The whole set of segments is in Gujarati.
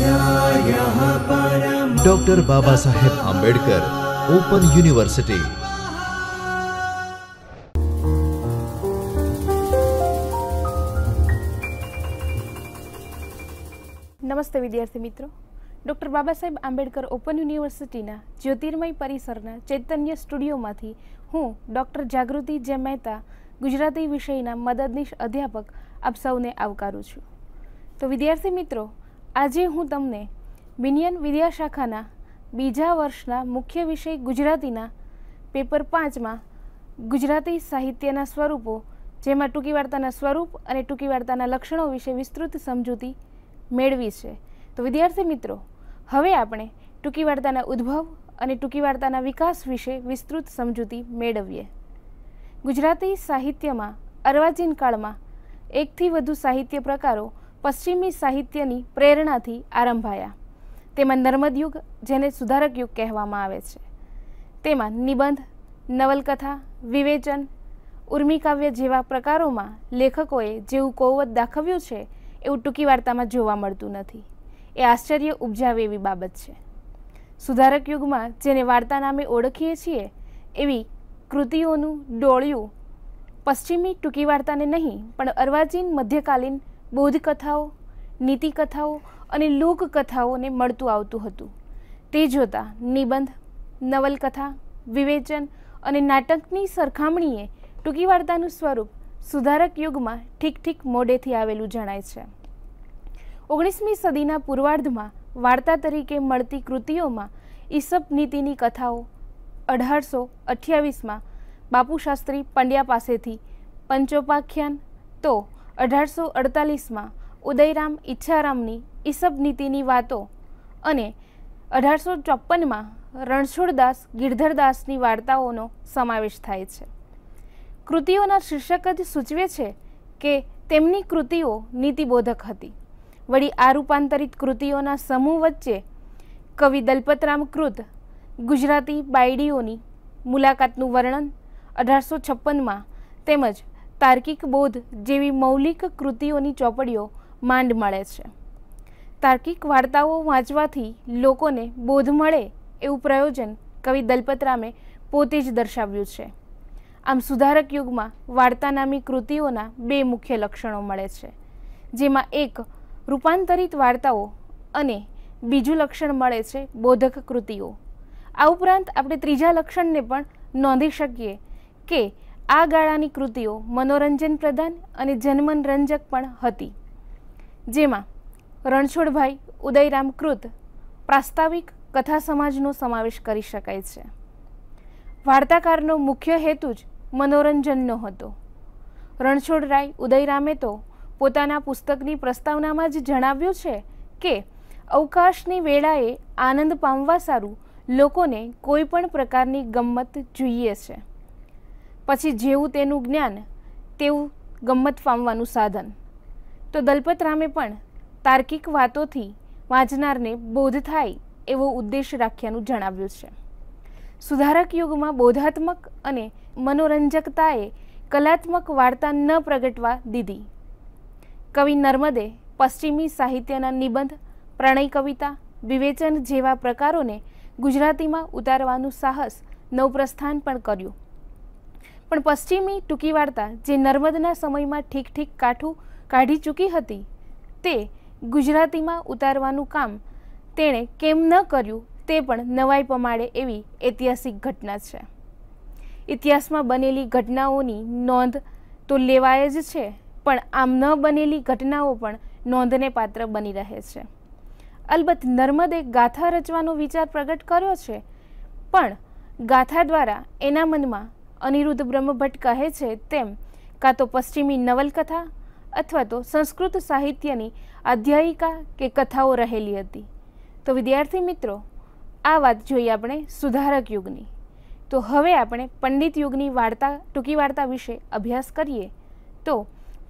ડોક્ટર બાબા સાહેબ આંબેડકર ઓપન યુનિવર્સિટી નમસ્તે વિદ્યાર્થી મિત્રો ડૉક્ટર બાબા સાહેબ આંબેડકર ઓપન યુનિવર્સિટીના જ્યોતિર્મય પરિસરના ચૈતન્ય સ્ટુડિયોમાંથી હું ડૉક્ટર જાગૃતિ જે મહેતા ગુજરાતી વિષયના મદદનીશ અધ્યાપક આપ સૌને આવકારું છું તો વિદ્યાર્થી મિત્રો આજે હું તમને બિનિયન વિદ્યાશાખાના બીજા વર્ષના મુખ્ય વિષય ગુજરાતીના પેપર પાંચમાં ગુજરાતી સાહિત્યના સ્વરૂપો જેમાં ટૂંકી વાર્તાના સ્વરૂપ અને ટૂંકી વાર્તાના લક્ષણો વિશે વિસ્તૃત સમજૂતી મેળવી છે તો વિદ્યાર્થી મિત્રો હવે આપણે ટૂંકી વાર્તાના ઉદ્ભવ અને ટૂંકી વાર્તાના વિકાસ વિશે વિસ્તૃત સમજૂતી મેળવીએ ગુજરાતી સાહિત્યમાં અર્વાચીન કાળમાં એકથી વધુ સાહિત્ય પ્રકારો પશ્ચિમી સાહિત્યની પ્રેરણાથી આરંભાયા તેમાં નર્મદ યુગ જેને સુધારક યુગ કહેવામાં આવે છે તેમાં નિબંધ નવલકથા વિવેચન ઉર્મિકાવ્ય જેવા પ્રકારોમાં લેખકોએ જેવું કૌવત દાખવ્યું છે એવું ટૂંકી વાર્તામાં જોવા મળતું નથી એ આશ્ચર્ય ઉપજાવે એવી બાબત છે સુધારક યુગમાં જેને વાર્તા નામે ઓળખીએ છીએ એવી કૃતિઓનું ડોળિયું પશ્ચિમી ટૂંકી વાર્તાને નહીં પણ અર્વાચીન મધ્યકાલીન બોધકથાઓ નીતિકથાઓ અને લોકકથાઓને મળતું આવતું હતું તે જોતાં નિબંધ નવલકથા વિવેચન અને નાટકની સરખામણીએ ટૂંકી વાર્તાનું સ્વરૂપ સુધારક યુગમાં ઠીક ઠીક મોડેથી આવેલું જણાય છે ઓગણીસમી સદીના પૂર્વાર્ધમાં વાર્તા તરીકે મળતી કૃતિઓમાં ઈસપ નીતિની કથાઓ અઢારસો અઠ્યાવીસમાં બાપુ શાસ્ત્રી પંડ્યા પાસેથી પંચોપાખ્યાન તો અઢારસો અડતાલીસમાં ઉદયરામ ઈચ્છારામની ઈસબ નીતિની વાતો અને અઢારસો ચોપ્પનમાં રણછોડદાસ ગિરધરદાસની વાર્તાઓનો સમાવેશ થાય છે કૃતિઓના શીર્ષક જ સૂચવે છે કે તેમની કૃતિઓ નીતિબોધક હતી વળી આ રૂપાંતરિત કૃતિઓના સમૂહ વચ્ચે કવિ દલપતરામ કૃત ગુજરાતી બાયડીઓની મુલાકાતનું વર્ણન અઢારસો છપ્પનમાં તેમજ તાર્કિક બોધ જેવી મૌલિક કૃતિઓની ચોપડીઓ માંડ મળે છે તાર્કિક વાર્તાઓ વાંચવાથી લોકોને બોધ મળે એવું પ્રયોજન કવિ દલપતરામે પોતે જ દર્શાવ્યું છે આમ સુધારક યુગમાં વાર્તા નામી કૃતિઓના બે મુખ્ય લક્ષણો મળે છે જેમાં એક રૂપાંતરિત વાર્તાઓ અને બીજું લક્ષણ મળે છે બોધક કૃતિઓ આ ઉપરાંત આપણે ત્રીજા લક્ષણને પણ નોંધી શકીએ કે આ ગાળાની કૃતિઓ મનોરંજન પ્રદાન અને જનમનરંજક પણ હતી જેમાં રણછોડભાઈ ઉદયરામ કૃત પ્રાસ્તાવિક કથા સમાજનો સમાવેશ કરી શકાય છે વાર્તાકારનો મુખ્ય હેતુ જ મનોરંજનનો હતો રણછોડરાય ઉદયરામે તો પોતાના પુસ્તકની પ્રસ્તાવનામાં જ જણાવ્યું છે કે અવકાશની વેળાએ આનંદ પામવા સારું લોકોને કોઈ પણ પ્રકારની ગમત જોઈએ છે પછી જેવું તેનું જ્ઞાન તેવું ગમ્મત પામવાનું સાધન તો દલપતરામે પણ તાર્કિક વાતોથી વાંચનારને બોધ થાય એવો ઉદ્દેશ રાખ્યાનું જણાવ્યું છે સુધારક યુગમાં બોધાત્મક અને મનોરંજકતાએ કલાત્મક વાર્તા ન પ્રગટવા દીધી કવિ નર્મદે પશ્ચિમી સાહિત્યના નિબંધ પ્રણય કવિતા વિવેચન જેવા પ્રકારોને ગુજરાતીમાં ઉતારવાનું સાહસ નવપ્રસ્થાન પણ કર્યું પણ પશ્ચિમી ટૂંકી વાર્તા જે નર્મદના સમયમાં ઠીક ઠીક કાઠું કાઢી ચૂકી હતી તે ગુજરાતીમાં ઉતારવાનું કામ તેણે કેમ ન કર્યું તે પણ નવાઈ પમાડે એવી ઐતિહાસિક ઘટના છે ઇતિહાસમાં બનેલી ઘટનાઓની નોંધ તો લેવાય જ છે પણ આમ ન બનેલી ઘટનાઓ પણ નોંધને પાત્ર બની રહે છે અલબત્ત નર્મદે ગાથા રચવાનો વિચાર પ્રગટ કર્યો છે પણ ગાથા દ્વારા એના મનમાં અનિરુદ્ધ બ્રહ્મભટ્ટ કહે છે તેમ કાં તો પશ્ચિમી નવલકથા અથવા તો સંસ્કૃત સાહિત્યની આધ્યાયિકા કે કથાઓ રહેલી હતી તો વિદ્યાર્થી મિત્રો આ વાત જોઈએ આપણે સુધારક યુગની તો હવે આપણે પંડિત યુગની વાર્તા ટૂંકી વાર્તા વિશે અભ્યાસ કરીએ તો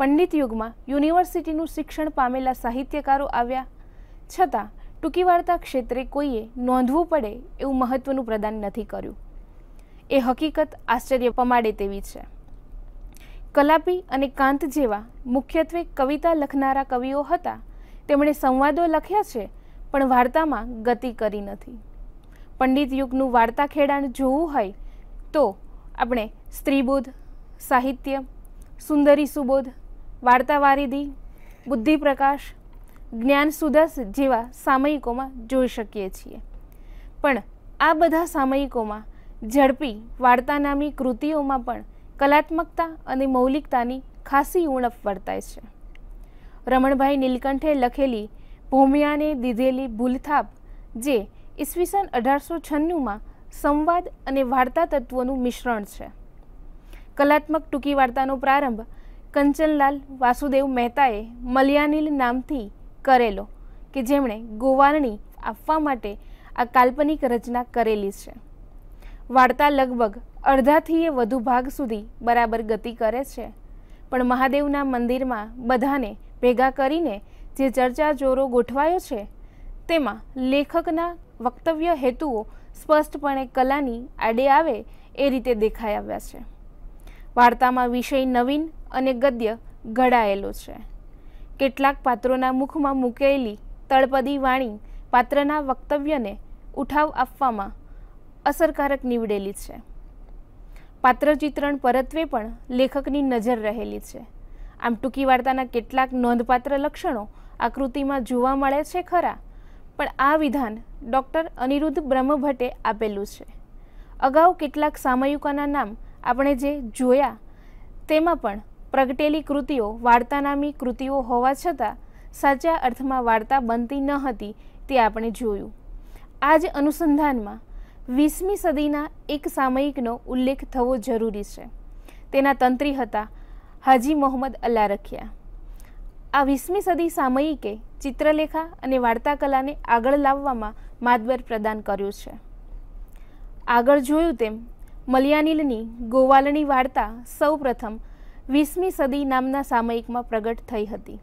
પંડિત યુગમાં યુનિવર્સિટીનું શિક્ષણ પામેલા સાહિત્યકારો આવ્યા છતાં ટૂંકી વાર્તા ક્ષેત્રે કોઈએ નોંધવું પડે એવું મહત્ત્વનું પ્રદાન નથી કર્યું એ હકીકત આશ્ચર્ય પમાડે તેવી છે કલાપી અને કાંત જેવા મુખ્યત્વે કવિતા લખનારા કવિઓ હતા તેમણે સંવાદો લખ્યા છે પણ વાર્તામાં ગતિ કરી નથી પંડિત યુગનું વાર્તા ખેડાણ જોવું હોય તો આપણે સ્ત્રીબોધ સાહિત્ય સુંદરી સુબોધ વાર્તાવારિધી બુદ્ધિપ્રકાશ જ્ઞાન સુદાસ જેવા સામયિકોમાં જોઈ શકીએ છીએ પણ આ બધા સામયિકોમાં ઝડપી વાર્તા નામી કૃતિઓમાં પણ કલાત્મકતા અને મૌલિકતાની ખાસી ઉણપ વર્તાય છે રમણભાઈ નીલકંઠે લખેલી ભોમિયાને દીધેલી ભૂલથાપ જે ઈસવીસન અઢારસો છન્નુંમાં સંવાદ અને વાર્તા તત્વોનું મિશ્રણ છે કલાત્મક ટૂંકી વાર્તાનો પ્રારંભ કંચનલાલ વાસુદેવ મહેતાએ મલયાનીલ નામથી કરેલો કે જેમણે ગોવારણી આપવા માટે આ કાલ્પનિક રચના કરેલી છે વાર્તા લગભગ અડધાથી વધુ ભાગ સુધી બરાબર ગતિ કરે છે પણ મહાદેવના મંદિરમાં બધાને ભેગા કરીને જે ચર્ચા જોરો ગોઠવાયો છે તેમાં લેખકના વક્તવ્ય હેતુઓ સ્પષ્ટપણે કલાની આડે આવે એ રીતે દેખાઈ આવ્યા છે વાર્તામાં વિષય નવીન અને ગદ્ય ઘડાયેલો છે કેટલાક પાત્રોના મુખમાં મૂકેલી તળપદી વાણી પાત્રના વક્તવ્યને ઉઠાવ આપવામાં અસરકારક નીવડેલી છે પાત્રચિત્રણ પરત્વે પણ લેખકની નજર રહેલી છે આમ ટૂંકી વાર્તાના કેટલાક નોંધપાત્ર લક્ષણો આ કૃતિમાં જોવા મળે છે ખરા પણ આ વિધાન ડૉક્ટર અનિરુદ્ધ બ્રહ્મભટ્ટે આપેલું છે અગાઉ કેટલાક સામયિકોના નામ આપણે જે જોયા તેમાં પણ પ્રગટેલી કૃતિઓ વાર્તાનામી કૃતિઓ હોવા છતાં સાચા અર્થમાં વાર્તા બનતી ન હતી તે આપણે જોયું આ જ અનુસંધાનમાં વીસમી સદીના એક સામયિકનો ઉલ્લેખ થવો જરૂરી છે તેના તંત્રી હતા હાજી મોહમ્મદ અલ્લા રખિયા આ વીસમી સદી સામયિકે ચિત્રલેખા અને વાર્તાકલાને આગળ લાવવામાં માતબર પ્રદાન કર્યું છે આગળ જોયું તેમ મલિયાનીલની ગોવાલની વાર્તા સૌપ્રથમ વીસમી સદી નામના સામયિકમાં પ્રગટ થઈ હતી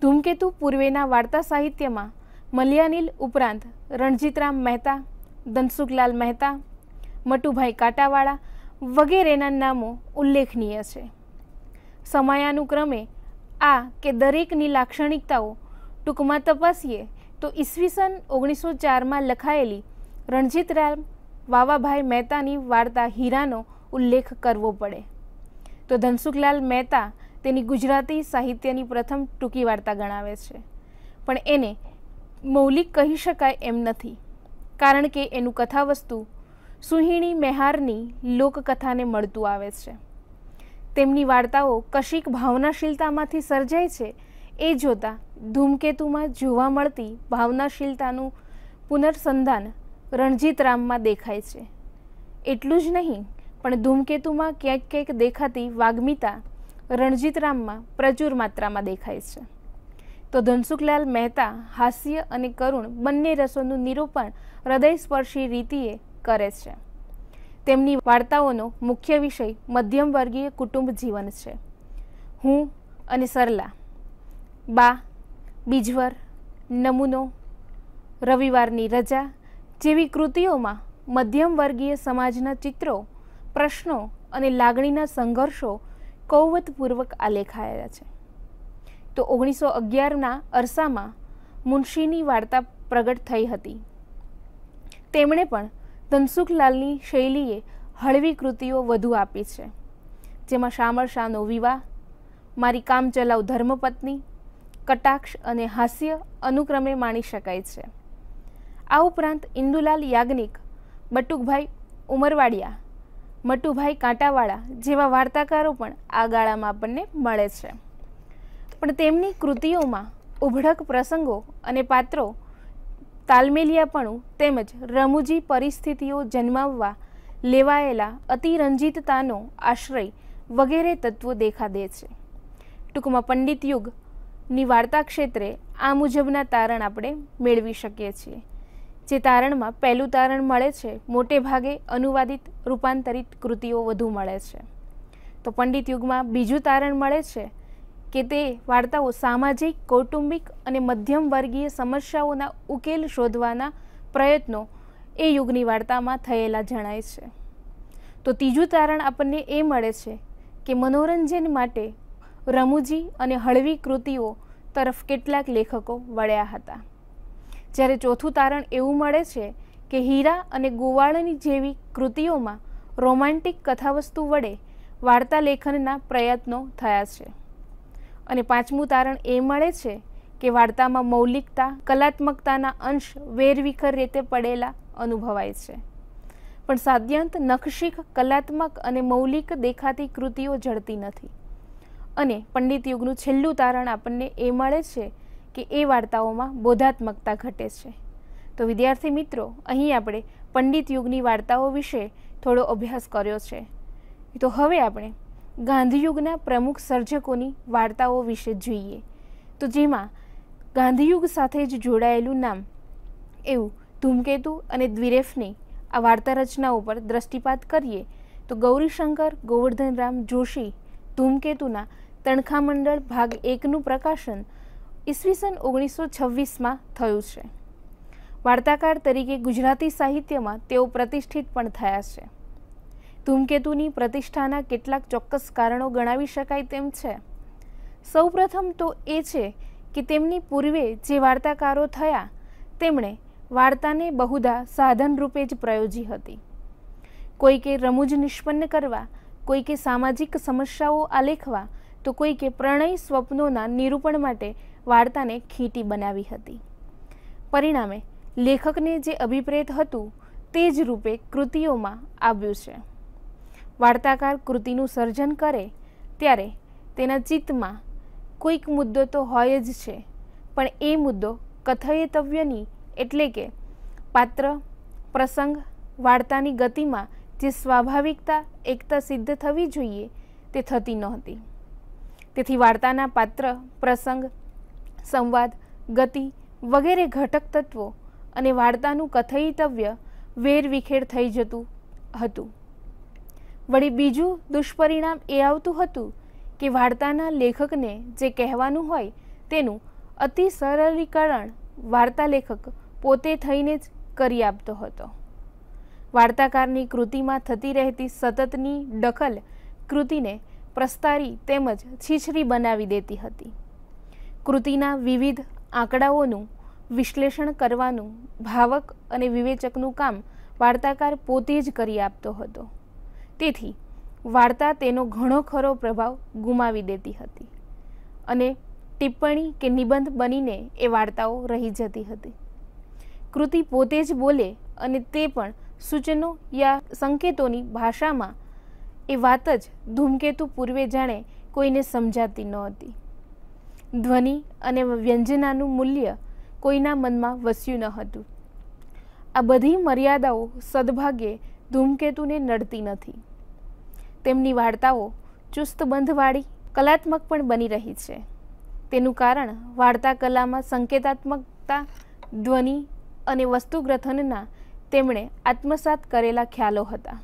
ધૂમકેતુ પૂર્વેના વાર્તા સાહિત્યમાં મલિયાનીલ ઉપરાંત રણજીતરામ મહેતા ધનસુખલાલ મહેતા મટુભાઈ કાંટાવાળા વગેરેના નામો ઉલ્લેખનીય છે સમયાનુક્રમે આ કે દરેકની લાક્ષણિકતાઓ ટૂંકમાં તપાસીએ તો ઈસવીસન ઓગણીસો ચારમાં લખાયેલી રણજીતરામ વાવાભાઈ મહેતાની વાર્તા હીરાનો ઉલ્લેખ કરવો પડે તો ધનસુખલાલ મહેતા તેની ગુજરાતી સાહિત્યની પ્રથમ ટૂંકી વાર્તા ગણાવે છે પણ એને મૌલિક કહી શકાય એમ નથી કારણ કે એનું કથાવસ્તુ સુહિણી મેહારની લોકકથાને મળતું આવે છે તેમની વાર્તાઓ કશીક ભાવનાશીલતામાંથી સર્જાય છે એ જોતાં ધૂમકેતુમાં જોવા મળતી ભાવનાશીલતાનું પુનર્સંધાન રણજીતરામમાં દેખાય છે એટલું જ નહીં પણ ધૂમકેતુમાં ક્યાંક ક્યાંક દેખાતી વાગ્મિતા રણજીતરામમાં પ્રચુર માત્રામાં દેખાય છે તો ધનસુખલાલ મહેતા હાસ્ય અને કરુણ બંને રસોનું નિરૂપણ હૃદયસ્પર્શી રીતિએ કરે છે તેમની વાર્તાઓનો મુખ્ય વિષય મધ્યમવર્ગીય કુટુંબ જીવન છે હું અને સરલા બા બીજવર નમૂનો રવિવારની રજા જેવી કૃતિઓમાં મધ્યમવર્ગીય સમાજના ચિત્રો પ્રશ્નો અને લાગણીના સંઘર્ષો કૌવતપૂર્વક આલેખાયેલા છે તો ઓગણીસો અગિયારના અરસામાં મુનશીની વાર્તા પ્રગટ થઈ હતી તેમણે પણ ધનસુખલાલની શૈલીએ હળવી કૃતિઓ વધુ આપી છે જેમાં શામળ શાહનો વિવાહ મારી કામચલાઉ ધર્મપત્ની કટાક્ષ અને હાસ્ય અનુક્રમે માણી શકાય છે આ ઉપરાંત ઇન્દુલાલ યાજ્ઞિક બટુકભાઈ ઉમરવાડિયા મટુભાઈ કાંટાવાળા જેવા વાર્તાકારો પણ આ ગાળામાં આપણને મળે છે પણ તેમની કૃતિઓમાં ઉભડક પ્રસંગો અને પાત્રો તાલમેલિયાપણું તેમજ રમૂજી પરિસ્થિતિઓ જન્માવવા લેવાયેલા અતિરંજિતતાનો આશ્રય વગેરે તત્વો દેખા દે છે ટૂંકમાં પંડિત યુગની વાર્તા ક્ષેત્રે આ મુજબના તારણ આપણે મેળવી શકીએ છીએ જે તારણમાં પહેલું તારણ મળે છે મોટે ભાગે અનુવાદિત રૂપાંતરિત કૃતિઓ વધુ મળે છે તો પંડિત યુગમાં બીજું તારણ મળે છે કે તે વાર્તાઓ સામાજિક કૌટુંબિક અને મધ્યમ વર્ગીય સમસ્યાઓના ઉકેલ શોધવાના પ્રયત્નો એ યુગની વાર્તામાં થયેલા જણાય છે તો ત્રીજું તારણ આપણને એ મળે છે કે મનોરંજન માટે રમૂજી અને હળવી કૃતિઓ તરફ કેટલાક લેખકો વળ્યા હતા જ્યારે ચોથું તારણ એવું મળે છે કે હીરા અને ગોવાળની જેવી કૃતિઓમાં રોમાન્ટિક કથાવસ્તુ વડે વાર્તા લેખનના પ્રયત્નો થયા છે અને પાંચમું તારણ એ મળે છે કે વાર્તામાં મૌલિકતા કલાત્મકતાના અંશ વેરવિખર રીતે પડેલા અનુભવાય છે પણ સાદ્યંત નખશીખ કલાત્મક અને મૌલિક દેખાતી કૃતિઓ જડતી નથી અને પંડિત યુગનું છેલ્લું તારણ આપણને એ મળે છે કે એ વાર્તાઓમાં બોધાત્મકતા ઘટે છે તો વિદ્યાર્થી મિત્રો અહીં આપણે પંડિત યુગની વાર્તાઓ વિશે થોડો અભ્યાસ કર્યો છે તો હવે આપણે ગાંધીયુગના પ્રમુખ સર્જકોની વાર્તાઓ વિશે જોઈએ તો જેમાં ગાંધીયુગ સાથે જ જોડાયેલું નામ એવું ધૂમકેતુ અને દ્વિરેફની આ વાર્તા રચનાઓ પર દ્રષ્ટિપાત કરીએ તો ગૌરીશંકર ગોવર્ધનરામ જોશી ધૂમકેતુના તણખામંડળ ભાગ એકનું પ્રકાશન ઈસવીસન ઓગણીસો છવ્વીસમાં થયું છે વાર્તાકાર તરીકે ગુજરાતી સાહિત્યમાં તેઓ પ્રતિષ્ઠિત પણ થયા છે ધૂમકેતુની પ્રતિષ્ઠાના કેટલાક ચોક્કસ કારણો ગણાવી શકાય તેમ છે સૌપ્રથમ તો એ છે કે તેમની પૂર્વે જે વાર્તાકારો થયા તેમણે વાર્તાને બહુધા સાધન રૂપે જ પ્રયોજી હતી કોઈકે રમૂજ નિષ્પન્ન કરવા કોઈકે સામાજિક સમસ્યાઓ આલેખવા તો કોઈકે પ્રણય સ્વપ્નોના નિરૂપણ માટે વાર્તાને ખીટી બનાવી હતી પરિણામે લેખકને જે અભિપ્રેત હતું તે જ રૂપે કૃતિઓમાં આવ્યું છે વાર્તાકાર કૃતિનું સર્જન કરે ત્યારે તેના ચિત્તમાં કોઈક મુદ્દો તો હોય જ છે પણ એ મુદ્દો કથયતવ્યની એટલે કે પાત્ર પ્રસંગ વાર્તાની ગતિમાં જે સ્વાભાવિકતા એકતા સિદ્ધ થવી જોઈએ તે થતી નહોતી તેથી વાર્તાના પાત્ર પ્રસંગ સંવાદ ગતિ વગેરે ઘટક તત્વો અને વાર્તાનું કથયિતવ્ય વેરવિખેર થઈ જતું હતું વળી બીજું દુષ્પરિણામ એ આવતું હતું કે વાર્તાના લેખકને જે કહેવાનું હોય તેનું અતિ સરળીકરણ વાર્તા લેખક પોતે થઈને જ કરી આપતો હતો વાર્તાકારની કૃતિમાં થતી રહેતી સતતની દખલ કૃતિને પ્રસ્તારી તેમજ છીછરી બનાવી દેતી હતી કૃતિના વિવિધ આંકડાઓનું વિશ્લેષણ કરવાનું ભાવક અને વિવેચકનું કામ વાર્તાકાર પોતે જ કરી આપતો હતો તેથી વાર્તા તેનો ઘણો ખરો પ્રભાવ ગુમાવી દેતી હતી અને ટિપ્પણી કે નિબંધ બનીને એ વાર્તાઓ રહી જતી હતી કૃતિ પોતે જ બોલે અને તે પણ સૂચનો યા સંકેતોની ભાષામાં એ વાત જ ધૂમકેતુ પૂર્વે જાણે કોઈને સમજાતી ન હતી ધ્વનિ અને વ્યંજનાનું મૂલ્ય કોઈના મનમાં વસ્યું ન હતું આ બધી મર્યાદાઓ સદભાગ્યે ધૂમકેતુને નડતી નથી તેમની વાર્તાઓ ચુસ્ત બંધવાળી કલાત્મક પણ બની રહી છે તેનું કારણ વાર્તા કલામાં સંકેતાત્મકતા ધ્વનિ અને વસ્તુગ્રથનના તેમણે આત્મસાત કરેલા ખ્યાલો હતા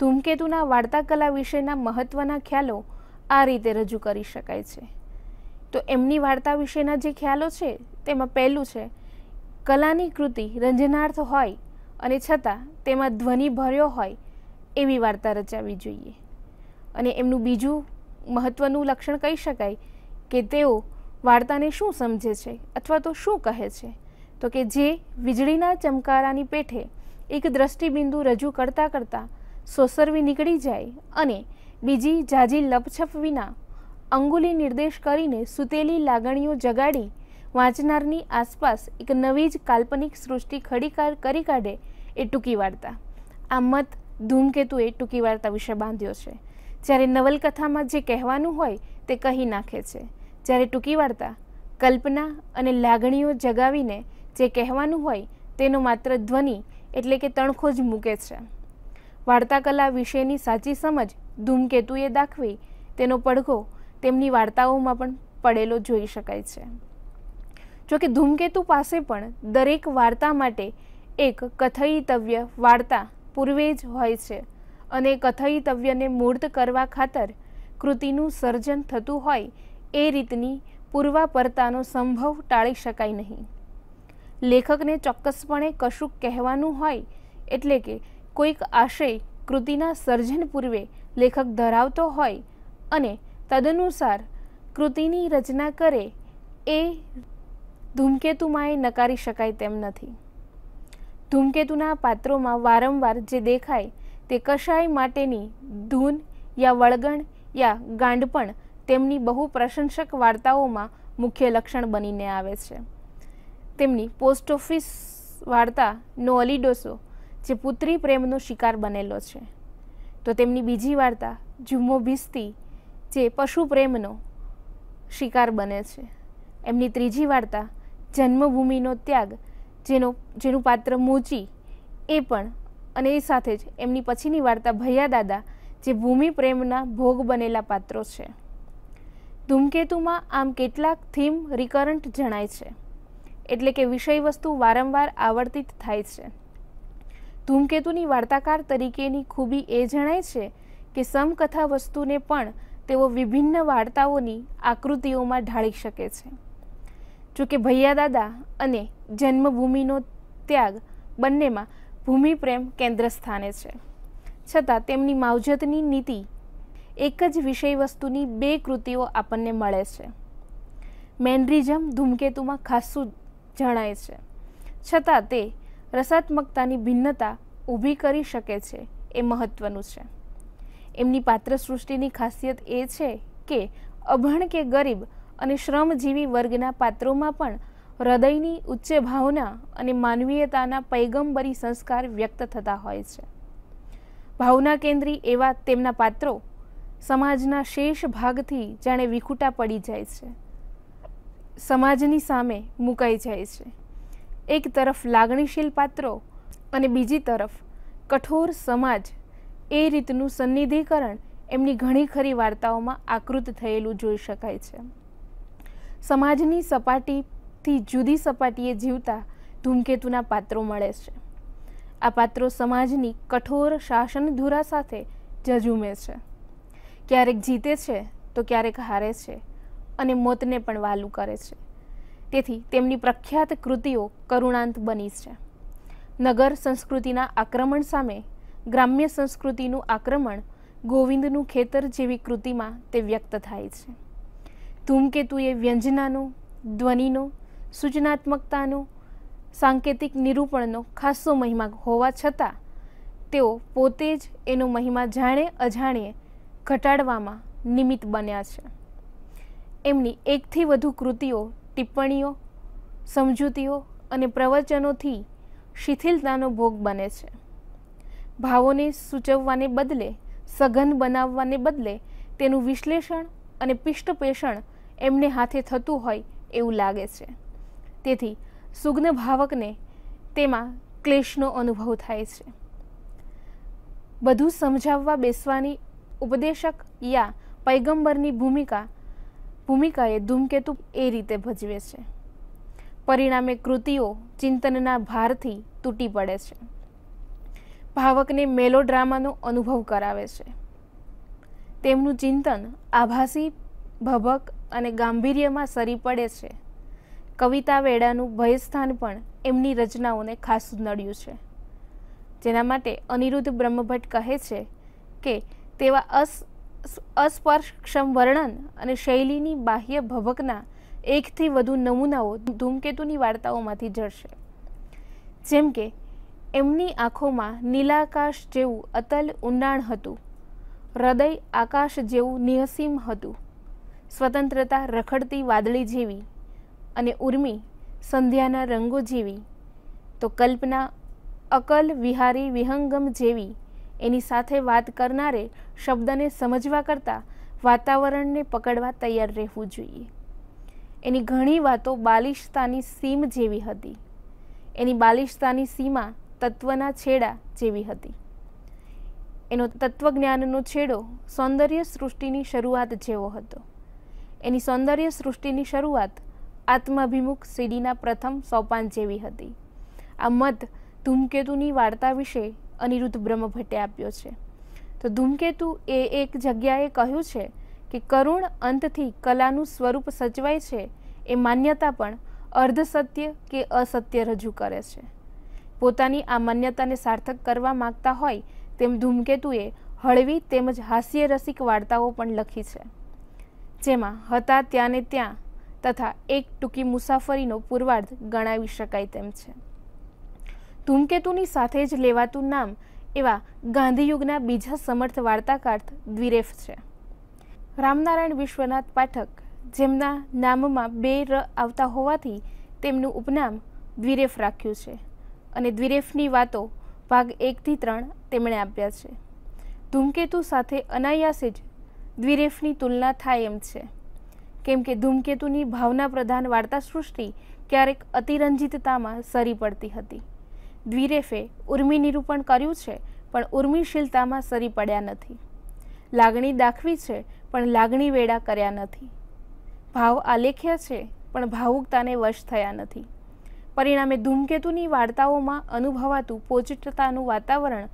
ધૂમકેતુના વાર્તા કલા વિશેના મહત્ત્વના ખ્યાલો આ રીતે રજૂ કરી શકાય છે તો એમની વાર્તા વિશેના જે ખ્યાલો છે તેમાં પહેલું છે કલાની કૃતિ રંજનાર્થ હોય અને છતાં તેમાં ધ્વનિ ભર્યો હોય એવી વાર્તા રચાવી જોઈએ અને એમનું બીજું મહત્ત્વનું લક્ષણ કહી શકાય કે તેઓ વાર્તાને શું સમજે છે અથવા તો શું કહે છે તો કે જે વીજળીના ચમકારાની પેઠે એક દ્રષ્ટિબિંદુ રજૂ કરતાં કરતાં સોસરવી નીકળી જાય અને બીજી જાજી લપછપ વિના અંગુલી નિર્દેશ કરીને સૂતેલી લાગણીઓ જગાડી વાંચનારની આસપાસ એક નવી જ કાલ્પનિક સૃષ્ટિ ખડી કરી કાઢે એ ટૂંકી વાર્તા આ મત ધૂમકેતુએ ટૂંકી વાર્તા વિશે બાંધ્યો છે જ્યારે નવલકથામાં જે કહેવાનું હોય તે કહી નાખે છે જ્યારે ટૂંકી વાર્તા કલ્પના અને લાગણીઓ જગાવીને જે કહેવાનું હોય તેનો માત્ર ધ્વનિ એટલે કે તણખો જ મૂકે છે વાર્તાકલા વિશેની સાચી સમજ ધૂમકેતુએ દાખવી તેનો પડઘો તેમની વાર્તાઓમાં પણ પડેલો જોઈ શકાય છે જોકે ધૂમકેતુ પાસે પણ દરેક વાર્તા માટે એક કથયિતવ્ય વાર્તા પૂર્વે જ હોય છે અને કથયિતવ્યને મૂર્ત કરવા ખાતર કૃતિનું સર્જન થતું હોય એ રીતની પૂર્વાપરતાનો સંભવ ટાળી શકાય નહીં લેખકને ચોક્કસપણે કશુંક કહેવાનું હોય એટલે કે કોઈક આશય કૃતિના સર્જન પૂર્વે લેખક ધરાવતો હોય અને તદનુસાર કૃતિની રચના કરે એ ધૂમકેતુમાં એ નકારી શકાય તેમ નથી ધૂમકેતુના પાત્રોમાં વારંવાર જે દેખાય તે કશાય માટેની ધૂન યા વળગણ યા ગાંડપણ તેમની બહુ પ્રશંસક વાર્તાઓમાં મુખ્ય લક્ષણ બનીને આવે છે તેમની પોસ્ટ ઓફિસ વાર્તા નો અલીડોસો જે પુત્રી પ્રેમનો શિકાર બનેલો છે તો તેમની બીજી વાર્તા જુમ્મો ભિસ્તી જે પશુ પ્રેમનો શિકાર બને છે એમની ત્રીજી વાર્તા જન્મભૂમિનો ત્યાગ જેનો જેનું પાત્ર મોચી એ પણ અને એ સાથે જ એમની પછીની વાર્તા ભૈયા દાદા જે ભૂમિ પ્રેમના ભોગ બનેલા પાત્રો છે ધૂમકેતુમાં આમ કેટલાક થીમ રિકરન્ટ જણાય છે એટલે કે વિષય વસ્તુ વારંવાર આવર્તિત થાય છે ધૂમકેતુની વાર્તાકાર તરીકેની ખૂબી એ જણાય છે કે સમકથા વસ્તુને પણ તેઓ વિભિન્ન વાર્તાઓની આકૃતિઓમાં ઢાળી શકે છે જોકે ભૈયા દાદા અને જન્મભૂમિનો ત્યાગ બંનેમાં ભૂમિ પ્રેમ કેન્દ્ર સ્થાને છે છતાં તેમની માવજતની નીતિ એક જ વિષય વસ્તુની બે કૃતિઓ આપણને મળે છે મેનરિઝમ ધૂમકેતુમાં ખાસું જણાય છે છતાં તે રસાત્મકતાની ભિન્નતા ઊભી કરી શકે છે એ મહત્વનું છે એમની પાત્ર સૃષ્ટિની ખાસિયત એ છે કે અભણ કે ગરીબ અને શ્રમજીવી વર્ગના પાત્રોમાં પણ હૃદયની ઉચ્ચ ભાવના અને માનવીયતાના પૈગંબરી સંસ્કાર વ્યક્ત થતા હોય છે ભાવના કેન્દ્રી એવા તેમના પાત્રો સમાજના શેષ ભાગથી જાણે વિખૂટા પડી જાય છે સમાજની સામે મુકાઈ જાય છે એક તરફ લાગણીશીલ પાત્રો અને બીજી તરફ કઠોર સમાજ એ રીતનું સન્નિધિકરણ એમની ઘણી ખરી વાર્તાઓમાં આકૃત થયેલું જોઈ શકાય છે સમાજની સપાટીથી જુદી સપાટીએ જીવતા ધૂમકેતુના પાત્રો મળે છે આ પાત્રો સમાજની કઠોર શાસન ધુરા સાથે જજુમે છે ક્યારેક જીતે છે તો ક્યારેક હારે છે અને મોતને પણ વાલું કરે છે તેથી તેમની પ્રખ્યાત કૃતિઓ કરુણાંત બની છે નગર સંસ્કૃતિના આક્રમણ સામે ગ્રામ્ય સંસ્કૃતિનું આક્રમણ ગોવિંદનું ખેતર જેવી કૃતિમાં તે વ્યક્ત થાય છે ધૂમકેતુ એ વ્યંજનાનું ધ્વનિનો સૂચનાત્મકતાનું સાંકેતિક નિરૂપણનો ખાસ્સો મહિમા હોવા છતાં તેઓ પોતે જ એનો મહિમા જાણે અજાણે ઘટાડવામાં નિમિત્ત બન્યા છે એમની એકથી વધુ કૃતિઓ ટિપ્પણીઓ સમજૂતીઓ અને પ્રવચનોથી શિથિલતાનો ભોગ બને છે ભાવોને સૂચવવાને બદલે સઘન બનાવવાને બદલે તેનું વિશ્લેષણ અને પિષ્ટ પેષણ એમને હાથે થતું હોય એવું લાગે છે તેથી સુગ્ન ભાવકને તેમાં ક્લેશનો અનુભવ થાય છે બધું સમજાવવા બેસવાની ઉપદેશક યા પૈગંબરની ભૂમિકા ભૂમિકાએ ધૂમકેતુ એ રીતે ભજવે છે પરિણામે કૃતિઓ ચિંતનના ભારથી તૂટી પડે છે ભાવકને મેલો ડ્રામાનો અનુભવ કરાવે છે તેમનું ચિંતન આભાસી ભભક અને ગાંભીર્યમાં સરી પડે છે કવિતા વેડાનું ભયસ્થાન પણ એમની રચનાઓને ખાસ નડ્યું છે જેના માટે અનિરુદ્ધ બ્રહ્મભટ્ટ કહે છે કે તેવા અસ અસ્પર્શક્ષમ વર્ણન અને શૈલીની બાહ્ય ભવકના એકથી વધુ નમૂનાઓ ધૂમકેતુની વાર્તાઓમાંથી જડશે જેમ કે એમની આંખોમાં નીલાકાશ જેવું અતલ ઊંડાણ હતું હૃદય આકાશ જેવું નિહસીમ હતું સ્વતંત્રતા રખડતી વાદળી જેવી અને ઉર્મી સંધ્યાના રંગો જેવી તો કલ્પના અકલ વિહારી વિહંગમ જેવી એની સાથે વાત કરનારે શબ્દને સમજવા કરતાં વાતાવરણને પકડવા તૈયાર રહેવું જોઈએ એની ઘણી વાતો બાલિશતાની સીમ જેવી હતી એની બાલિશતાની સીમા તત્વના છેડા જેવી હતી એનો તત્વજ્ઞાનનો છેડો સૌંદર્ય સૃષ્ટિની શરૂઆત જેવો હતો એની સૌંદર્ય સૃષ્ટિની શરૂઆત આત્માભિમુખ સીડીના પ્રથમ સોપાન જેવી હતી આ મત ધૂમકેતુની વાર્તા વિશે અનિરુદ્ધ બ્રહ્મભટ્ટે આપ્યો છે તો ધૂમકેતુ એ એક જગ્યાએ કહ્યું છે કે કરુણ અંતથી કલાનું સ્વરૂપ સચવાય છે એ માન્યતા પણ અર્ધ સત્ય કે અસત્ય રજૂ કરે છે પોતાની આ માન્યતાને સાર્થક કરવા માગતા હોય તેમ ધૂમકેતુએ હળવી તેમજ હાસ્યરસિક વાર્તાઓ પણ લખી છે જેમાં હતા ત્યાં ને ત્યાં તથા એક ટૂંકી મુસાફરીનો પૂર્વાર્ધ ગણાવી શકાય તેમ છે ધૂમકેતુની સાથે જ લેવાતું નામ એવા ગાંધીયુગના બીજા સમર્થ વાર્તાકાર દ્વિરેફ છે રામનારાયણ વિશ્વનાથ પાઠક જેમના નામમાં બે ર આવતા હોવાથી તેમનું ઉપનામ દ્વિરેફ રાખ્યું છે અને દ્વિરેફની વાતો ભાગ એકથી ત્રણ તેમણે આપ્યા છે ધૂમકેતુ સાથે અનાયાસે જ દ્વિરેફની તુલના થાય એમ છે કેમ કે ધૂમકેતુની ભાવના પ્રધાન વાર્તા સૃષ્ટિ ક્યારેક અતિરંજિતતામાં સરી પડતી હતી દ્વિરેફે ઉર્મિ નિરૂપણ કર્યું છે પણ ઉર્મિશીલતામાં સરી પડ્યા નથી લાગણી દાખવી છે પણ લાગણી વેડા કર્યા નથી ભાવ આલેખ્યા છે પણ ભાવુકતાને વશ થયા નથી પરિણામે ધૂમકેતુની વાર્તાઓમાં અનુભવાતું પોચિટતાનું વાતાવરણ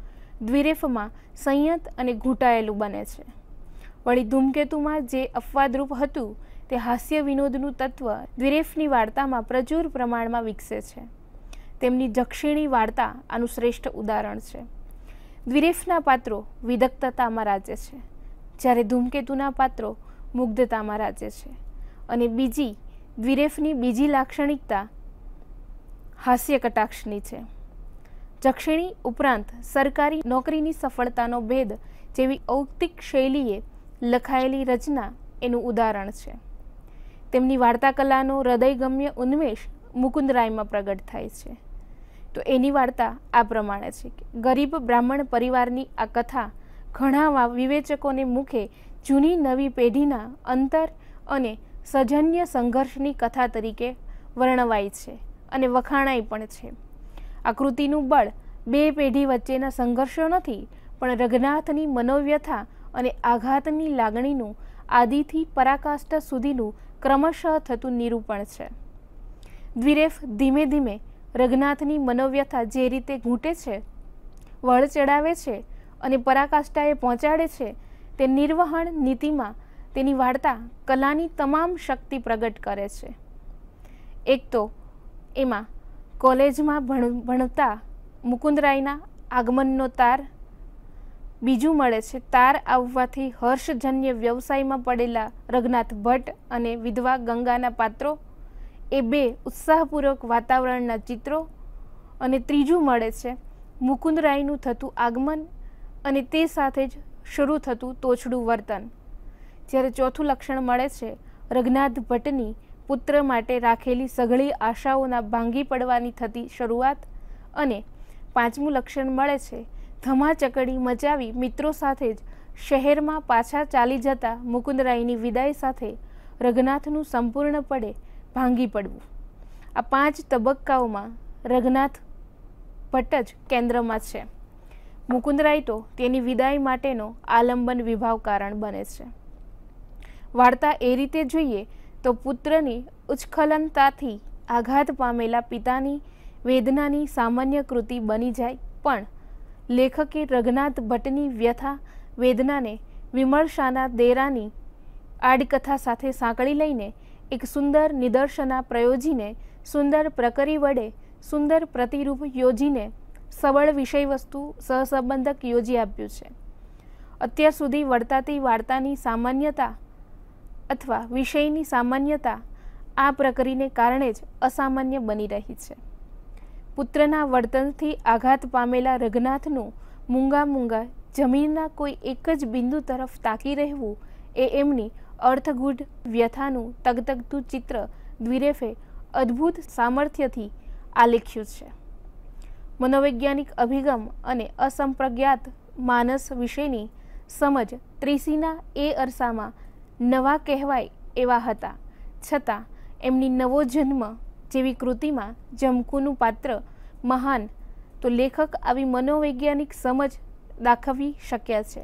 દ્વિરેફમાં સંયત અને ઘૂંટાયેલું બને છે વળી ધૂમકેતુમાં જે અપવાદરૂપ હતું તે હાસ્ય વિનોદનું તત્વ દ્વિરેફની વાર્તામાં પ્રચુર પ્રમાણમાં વિકસે છે તેમની જક્ષિણી વાર્તા આનું શ્રેષ્ઠ ઉદાહરણ છે દ્વિરેફના પાત્રો વિદગ્ધતામાં રાજે છે જ્યારે ધૂમકેતુના પાત્રો મુગ્ધતામાં રાજે છે અને બીજી દ્વિરેફની બીજી લાક્ષણિકતા હાસ્ય કટાક્ષની છે જક્ષિણી ઉપરાંત સરકારી નોકરીની સફળતાનો ભેદ જેવી ઔક્તિક શૈલીએ લખાયેલી રચના એનું ઉદાહરણ છે તેમની વાર્તાકલાનો હૃદયગમ્ય ઉન્મેષ મુકુંદરાયમાં પ્રગટ થાય છે તો એની વાર્તા આ પ્રમાણે છે કે ગરીબ બ્રાહ્મણ પરિવારની આ કથા ઘણા વિવેચકોને મુખે જૂની નવી પેઢીના અંતર અને સજન્ય સંઘર્ષની કથા તરીકે વર્ણવાય છે અને વખાણાય પણ છે આકૃતિનું બળ બે પેઢી વચ્ચેના સંઘર્ષો નથી પણ રઘનાથની મનોવ્યથા અને આઘાતની લાગણીનું આદિથી પરાકાષ્ઠા સુધીનું ક્રમશઃ થતું નિરૂપણ છે દ્વિરેફ ધીમે ધીમે રઘનાથની મનોવ્યથા જે રીતે ઘૂંટે છે વળ ચડાવે છે અને પરાકાષ્ઠાએ પહોંચાડે છે તે નિર્વહણ નીતિમાં તેની વાર્તા કલાની તમામ શક્તિ પ્રગટ કરે છે એક તો એમાં કોલેજમાં ભણ ભણતા મુકુંદરાયના આગમનનો તાર બીજું મળે છે તાર આવવાથી હર્ષજન્ય વ્યવસાયમાં પડેલા રઘનાથ ભટ્ટ અને વિધવા ગંગાના પાત્રો એ બે ઉત્સાહપૂર્વક વાતાવરણના ચિત્રો અને ત્રીજું મળે છે મુકુંદરાયનું થતું આગમન અને તે સાથે જ શરૂ થતું તોછડું વર્તન જ્યારે ચોથું લક્ષણ મળે છે રઘનાથ ભટ્ટની પુત્ર માટે રાખેલી સઘળી આશાઓના ભાંગી પડવાની થતી શરૂઆત અને પાંચમું લક્ષણ મળે છે ધમાચકડી મચાવી મિત્રો સાથે જ શહેરમાં પાછા ચાલી જતા મુકુંદરાયની વિદાય સાથે રઘનાથનું સંપૂર્ણપણે ભાંગી પડવું આ પાંચ તબક્કાઓમાં રઘનાથ ભટ્ટ જ કેન્દ્રમાં છે મુકુંદરાય તો તેની વિદાય માટેનો આલંબન વિભાવ કારણ બને છે વાર્તા એ રીતે જોઈએ તો પુત્રની ઉચ્છલનતાથી આઘાત પામેલા પિતાની વેદનાની સામાન્ય કૃતિ બની જાય પણ લેખકે રઘનાથ ભટ્ટની વ્યથા વેદનાને વિમર્શાના દેરાની આડકથા સાથે સાંકળી લઈને એક સુંદર નિદર્શના પ્રયોજીને સુંદર પ્રકરી વડે સુંદર પ્રતિરૂપ યોજીને સબળ વિષયવસ્તુ સહસંબંધક યોજી આપ્યું છે અત્યાર સુધી વર્તાતી વાર્તાની સામાન્યતા અથવા વિષયની સામાન્યતા આ પ્રકરીને કારણે જ અસામાન્ય બની રહી છે પુત્રના વર્તનથી આઘાત પામેલા રઘનાથનું મૂંગા મૂંગા જમીનના કોઈ એક જ બિંદુ તરફ તાકી રહેવું એ એમની અર્થગૂઢ વ્યથાનું તગતગતું ચિત્ર દ્વિરેફે અદ્ભુત સામર્થ્યથી આલેખ્યું છે મનોવૈજ્ઞાનિક અભિગમ અને અસંપ્રજ્ઞાત માનસ વિશેની સમજ ત્રીસીના એ અરસામાં નવા કહેવાય એવા હતા છતાં એમની નવો જન્મ જેવી કૃતિમાં જમકુનું પાત્ર મહાન તો લેખક આવી મનોવૈજ્ઞાનિક સમજ દાખવી શક્યા છે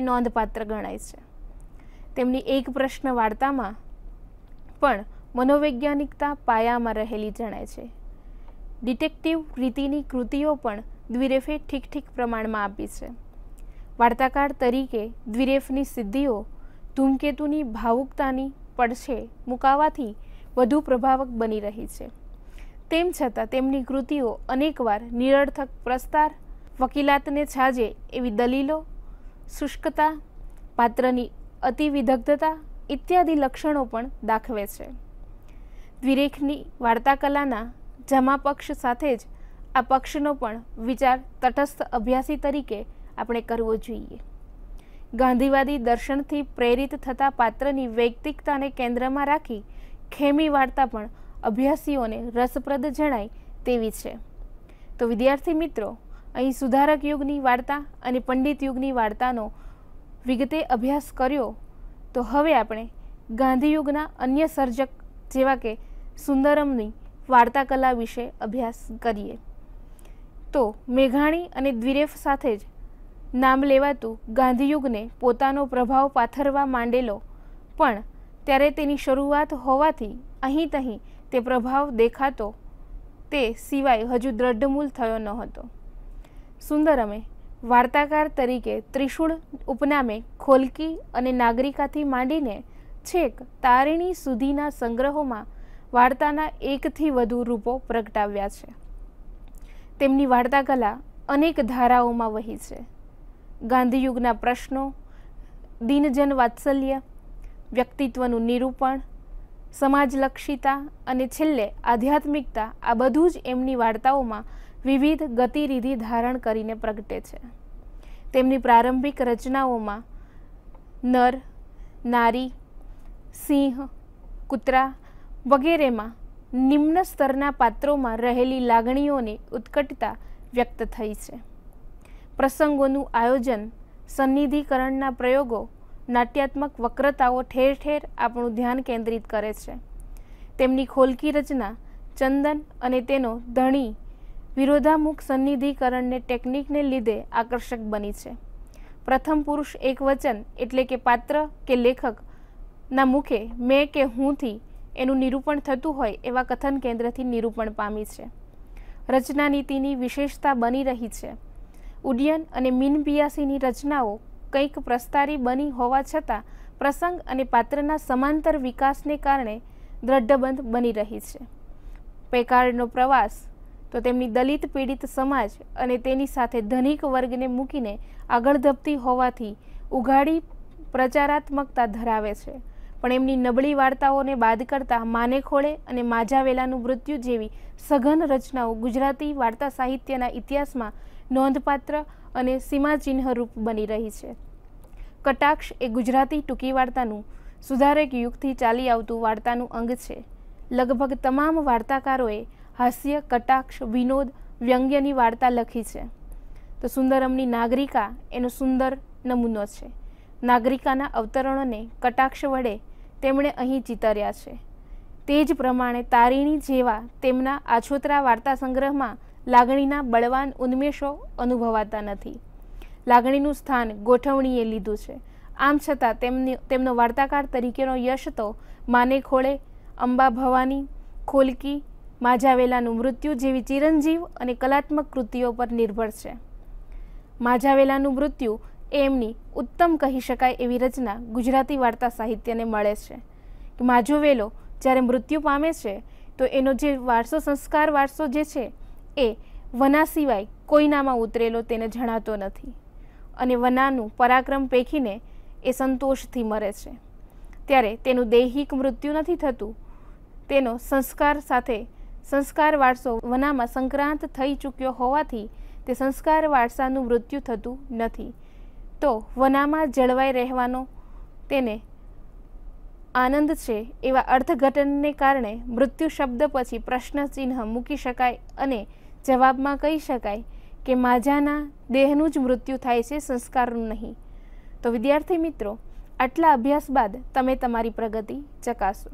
એ નોંધપાત્ર ગણાય છે તેમની એક પ્રશ્ન વાર્તામાં પણ મનોવૈજ્ઞાનિકતા પાયામાં રહેલી જણાય છે ડિટેક્ટિવ રીતિની કૃતિઓ પણ દ્વિરેફે ઠીક ઠીક પ્રમાણમાં આપી છે વાર્તાકાર તરીકે દ્વિરેફની સિદ્ધિઓ ધૂમકેતુની ભાવુકતાની પડછે મુકાવાથી વધુ પ્રભાવક બની રહી છે તેમ છતાં તેમની કૃતિઓ અનેકવાર નિરર્થક પ્રસ્તાર વકીલાતને છાજે એવી દલીલો શુષ્કતા પાત્રની અતિવિદગ્ધતા ઇત્યાદિ લક્ષણો પણ દાખવે છે દ્વિરેખની વાર્તાકલાના જમા પક્ષ સાથે જ આ પક્ષનો પણ વિચાર તટસ્થ અભ્યાસી તરીકે આપણે કરવો જોઈએ ગાંધીવાદી દર્શનથી પ્રેરિત થતા પાત્રની વૈયક્તિકતાને કેન્દ્રમાં રાખી ખેમી વાર્તા પણ અભ્યાસીઓને રસપ્રદ જણાય તેવી છે તો વિદ્યાર્થી મિત્રો અહીં સુધારક યુગની વાર્તા અને પંડિત યુગની વાર્તાનો વિગતે અભ્યાસ કર્યો તો હવે આપણે ગાંધીયુગના અન્ય સર્જક જેવા કે સુંદરમની વાર્તા કલા વિશે અભ્યાસ કરીએ તો મેઘાણી અને દ્વિરેફ સાથે જ નામ લેવાતું ગાંધીયુગને પોતાનો પ્રભાવ પાથરવા માંડેલો પણ ત્યારે તેની શરૂઆત હોવાથી અહીં તહીં તે પ્રભાવ દેખાતો તે સિવાય હજુ દ્રઢમૂલ થયો ન હતો સુંદરમે વાર્તાકાર તરીકે ત્રિશુળ ઉપનામે ખોલકી અને નાગરિકાથી માંડીને છેક તારીણી સુધીના સંગ્રહોમાં વાર્તાના એકથી વધુ રૂપો પ્રગટાવ્યા છે તેમની વાર્તાકલા અનેક ધારાઓમાં વહી છે ગાંધીયુગના પ્રશ્નો દિનજન વાત્સલ્ય વ્યક્તિત્વનું નિરૂપણ સમાજલક્ષિતા અને છેલ્લે આધ્યાત્મિકતા આ બધું જ એમની વાર્તાઓમાં વિવિધ ગતિરીધિ ધારણ કરીને પ્રગટે છે તેમની પ્રારંભિક રચનાઓમાં નર નારી સિંહ કૂતરા વગેરેમાં નિમ્ન સ્તરના પાત્રોમાં રહેલી લાગણીઓની ઉત્કટતા વ્યક્ત થઈ છે પ્રસંગોનું આયોજન સન્નિધિકરણના પ્રયોગો નાટ્યાત્મક વક્રતાઓ ઠેર ઠેર આપણું ધ્યાન કેન્દ્રિત કરે છે તેમની ખોલકી રચના ચંદન અને તેનો ધણી વિરોધામુખ સન્નિધિકરણને ટેકનિકને લીધે આકર્ષક બની છે પ્રથમ પુરુષ એક વચન એટલે કે પાત્ર કે લેખકના મુખે મેં કે હુંથી એનું નિરૂપણ થતું હોય એવા કથન કેન્દ્રથી નિરૂપણ પામી છે રચના નીતિની વિશેષતા બની રહી છે ઉડ્ડયન અને મીન મિનબિયાસીની રચનાઓ કંઈક પ્રસ્તારી બની હોવા છતાં પ્રસંગ અને પાત્રના સમાંતર વિકાસને કારણે દ્રઢબંધ બની રહી છે પેકાર્ડનો પ્રવાસ તો તેમની દલિત પીડિત સમાજ અને તેની સાથે ધનિક વર્ગને મૂકીને આગળ ધપતી હોવાથી ઉઘાડી પ્રચારાત્મકતા ધરાવે છે પણ એમની નબળી વાર્તાઓને બાદ કરતાં માનેખોળે ખોળે અને માજાવેલાનું મૃત્યુ જેવી સઘન રચનાઓ ગુજરાતી વાર્તા સાહિત્યના ઇતિહાસમાં નોંધપાત્ર અને સીમાચિહ્નરૂપ બની રહી છે કટાક્ષ એ ગુજરાતી ટૂંકી વાર્તાનું સુધારેક યુગથી ચાલી આવતું વાર્તાનું અંગ છે લગભગ તમામ વાર્તાકારોએ હાસ્ય કટાક્ષ વિનોદ વ્યંગ્યની વાર્તા લખી છે તો સુંદરમની નાગરિકા એનો સુંદર નમૂનો છે નાગરિકાના અવતરણોને કટાક્ષ વડે તેમણે અહીં ચિતર્યા છે તે જ પ્રમાણે તારીણી જેવા તેમના આછોતરા વાર્તા સંગ્રહમાં લાગણીના બળવાન ઉન્મેષો અનુભવાતા નથી લાગણીનું સ્થાન ગોઠવણીએ લીધું છે આમ છતાં તેમની તેમનો વાર્તાકાર તરીકેનો યશ તો માને ખોળે અંબા ભવાની ખોલકી માઝાવેલાનું મૃત્યુ જેવી ચિરંજીવ અને કલાત્મક કૃતિઓ પર નિર્ભર છે માઝાવેલાનું મૃત્યુ એ એમની ઉત્તમ કહી શકાય એવી રચના ગુજરાતી વાર્તા સાહિત્યને મળે છે કે માજુવેલો જ્યારે મૃત્યુ પામે છે તો એનો જે વારસો સંસ્કાર વારસો જે છે એ વના સિવાય કોઈનામાં ઉતરેલો તેને જણાતો નથી અને વનાનું પરાક્રમ પેખીને એ સંતોષથી મરે છે ત્યારે તેનું દૈહિક મૃત્યુ નથી થતું તેનો સંસ્કાર સાથે સંસ્કાર વારસો વનામાં સંક્રાંત થઈ ચૂક્યો હોવાથી તે સંસ્કાર વારસાનું મૃત્યુ થતું નથી તો વનામાં જળવાઈ રહેવાનો તેને આનંદ છે એવા અર્થઘટનને કારણે મૃત્યુ શબ્દ પછી પ્રશ્નચિહ્ન મૂકી શકાય અને જવાબમાં કહી શકાય કે માજાના દેહનું જ મૃત્યુ થાય છે સંસ્કારનું નહીં તો વિદ્યાર્થી મિત્રો આટલા અભ્યાસ બાદ તમે તમારી પ્રગતિ ચકાસો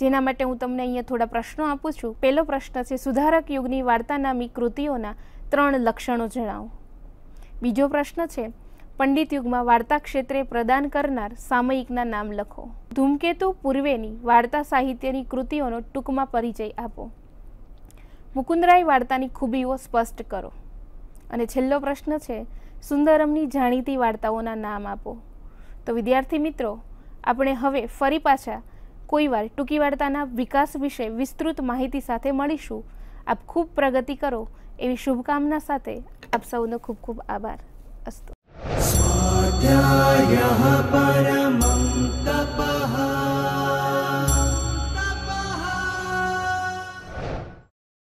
જેના માટે હું તમને અહીંયા થોડા પ્રશ્નો આપું છું પહેલો પ્રશ્ન છે સુધારક યુગની વાર્તા નામી કૃતિઓના ત્રણ લક્ષણો જણાવો બીજો પ્રશ્ન છે પંડિત યુગમાં વાર્તા ક્ષેત્રે પ્રદાન કરનાર સામયિકના નામ લખો ધૂમકેતુ પૂર્વેની વાર્તા સાહિત્યની કૃતિઓનો ટૂંકમાં પરિચય આપો મુકુંદરાય વાર્તાની ખૂબીઓ સ્પષ્ટ કરો અને છેલ્લો પ્રશ્ન છે સુંદરમની જાણીતી વાર્તાઓના નામ આપો તો વિદ્યાર્થી મિત્રો આપણે હવે ફરી પાછા કોઈ વાર ટૂંકી વાર્તાના વિકાસ વિશે વિસ્તૃત માહિતી સાથે મળીશું આપ ખૂબ પ્રગતિ કરો એવી શુભકામના સાથે આપ સૌનો ખૂબ ખૂબ આભાર અસ્તુ સ્વાધ્યાય